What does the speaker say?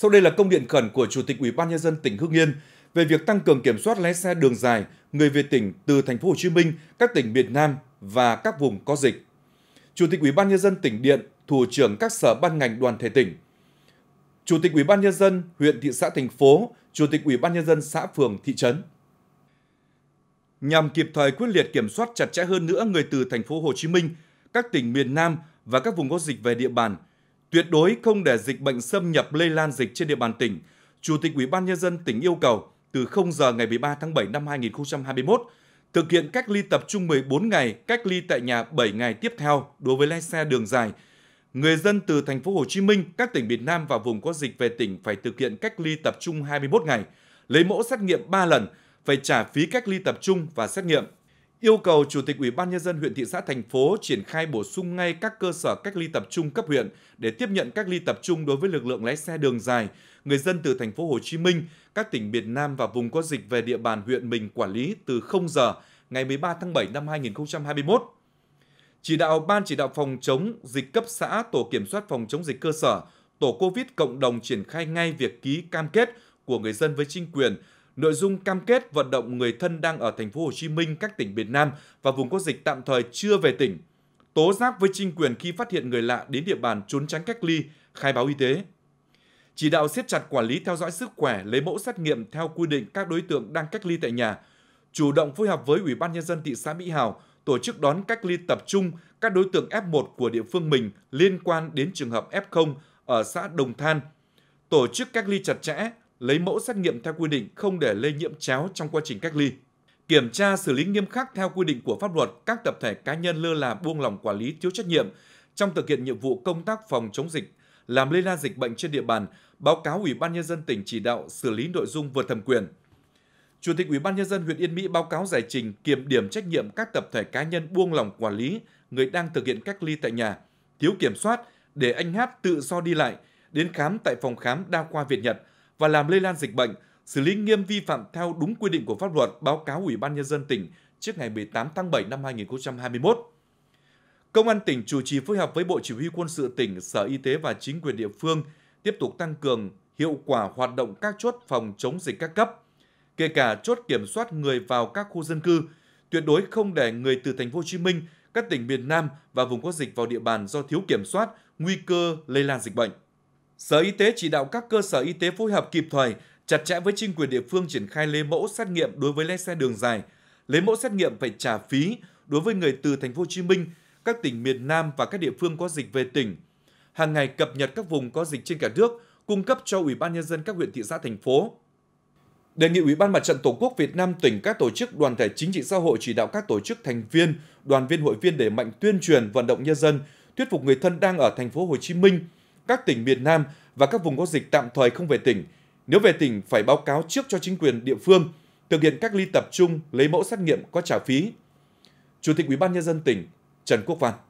Sau đây là công điện khẩn của Chủ tịch Ủy ban nhân dân tỉnh Hưng Yên về việc tăng cường kiểm soát lái xe đường dài người về tỉnh từ thành phố Hồ Chí Minh, các tỉnh miền Nam và các vùng có dịch. Chủ tịch Ủy ban nhân dân tỉnh điện, thủ trưởng các sở ban ngành đoàn thể tỉnh. Chủ tịch Ủy ban nhân dân huyện thị xã thành phố, Chủ tịch Ủy ban nhân dân xã phường thị trấn. Nhằm kịp thời quyết liệt kiểm soát chặt chẽ hơn nữa người từ thành phố Hồ Chí Minh, các tỉnh miền Nam và các vùng có dịch về địa bàn, tuyệt đối không để dịch bệnh xâm nhập lây lan dịch trên địa bàn tỉnh. Chủ tịch Ủy ban nhân dân tỉnh yêu cầu từ 0 giờ ngày 13 tháng 7 năm 2021 thực hiện cách ly tập trung 14 ngày, cách ly tại nhà 7 ngày tiếp theo đối với lái xe đường dài. Người dân từ thành phố Hồ Chí Minh, các tỉnh miền Nam và vùng có dịch về tỉnh phải thực hiện cách ly tập trung 21 ngày, lấy mẫu xét nghiệm 3 lần, phải trả phí cách ly tập trung và xét nghiệm yêu cầu Chủ tịch Ủy ban Nhân dân huyện thị xã thành phố triển khai bổ sung ngay các cơ sở cách ly tập trung cấp huyện để tiếp nhận cách ly tập trung đối với lực lượng lái xe đường dài, người dân từ thành phố Hồ Chí Minh, các tỉnh miền Nam và vùng có dịch về địa bàn huyện mình quản lý từ 0 giờ ngày 13 tháng 7 năm 2021. Chỉ đạo Ban chỉ đạo phòng chống dịch cấp xã, tổ kiểm soát phòng chống dịch cơ sở, tổ COVID cộng đồng triển khai ngay việc ký cam kết của người dân với chính quyền, nội dung cam kết vận động người thân đang ở thành phố Hồ Chí Minh, các tỉnh miền Nam và vùng có dịch tạm thời chưa về tỉnh, tố giác với chính quyền khi phát hiện người lạ đến địa bàn trốn tránh cách ly, khai báo y tế. Chỉ đạo siết chặt quản lý theo dõi sức khỏe, lấy mẫu xét nghiệm theo quy định các đối tượng đang cách ly tại nhà, chủ động phối hợp với Ủy ban nhân dân thị xã Mỹ Hào tổ chức đón cách ly tập trung các đối tượng F1 của địa phương mình liên quan đến trường hợp F0 ở xã Đồng Than, tổ chức cách ly chặt chẽ, lấy mẫu xét nghiệm theo quy định không để lây nhiễm chéo trong quá trình cách ly, kiểm tra xử lý nghiêm khắc theo quy định của pháp luật các tập thể cá nhân lơ là buông lỏng quản lý thiếu trách nhiệm trong thực hiện nhiệm vụ công tác phòng chống dịch, làm lây lan dịch bệnh trên địa bàn, báo cáo Ủy ban nhân dân tỉnh chỉ đạo xử lý nội dung vượt thẩm quyền. Chủ tịch Ủy ban nhân dân huyện Yên Mỹ báo cáo giải trình kiểm điểm trách nhiệm các tập thể cá nhân buông lỏng quản lý người đang thực hiện cách ly tại nhà, thiếu kiểm soát để anh Hát tự do đi lại, đến khám tại phòng khám đa khoa Việt Nhật, và làm lây lan dịch bệnh, xử lý nghiêm vi phạm theo đúng quy định của pháp luật báo cáo Ủy ban Nhân dân tỉnh trước ngày 18 tháng 7 năm 2021. Công an tỉnh chủ trì phối hợp với Bộ Chỉ huy quân sự tỉnh, Sở Y tế và chính quyền địa phương tiếp tục tăng cường hiệu quả hoạt động các chốt phòng chống dịch các cấp, kể cả chốt kiểm soát người vào các khu dân cư, tuyệt đối không để người từ thành phố Hồ Chí Minh, các tỉnh miền Nam và vùng có dịch vào địa bàn do thiếu kiểm soát, nguy cơ lây lan dịch bệnh. Sở Y tế chỉ đạo các cơ sở y tế phối hợp kịp thời, chặt chẽ với chính quyền địa phương triển khai lấy mẫu xét nghiệm đối với lái xe đường dài. Lấy mẫu xét nghiệm phải trả phí đối với người từ thành phố Hồ Chí Minh, các tỉnh miền Nam và các địa phương có dịch về tỉnh. Hàng ngày cập nhật các vùng có dịch trên cả nước, cung cấp cho Ủy ban nhân dân các huyện thị xã thành phố. Đề nghị Ủy ban Mặt trận Tổ quốc Việt Nam tỉnh các tổ chức đoàn thể chính trị xã hội chỉ đạo các tổ chức thành viên, đoàn viên hội viên để mạnh tuyên truyền vận động nhân dân, thuyết phục người thân đang ở thành phố Hồ Chí Minh các tỉnh miền Nam và các vùng có dịch tạm thời không về tỉnh. Nếu về tỉnh phải báo cáo trước cho chính quyền địa phương, thực hiện cách ly tập trung, lấy mẫu xét nghiệm có trả phí. Chủ tịch Ủy ban nhân dân tỉnh Trần Quốc Văn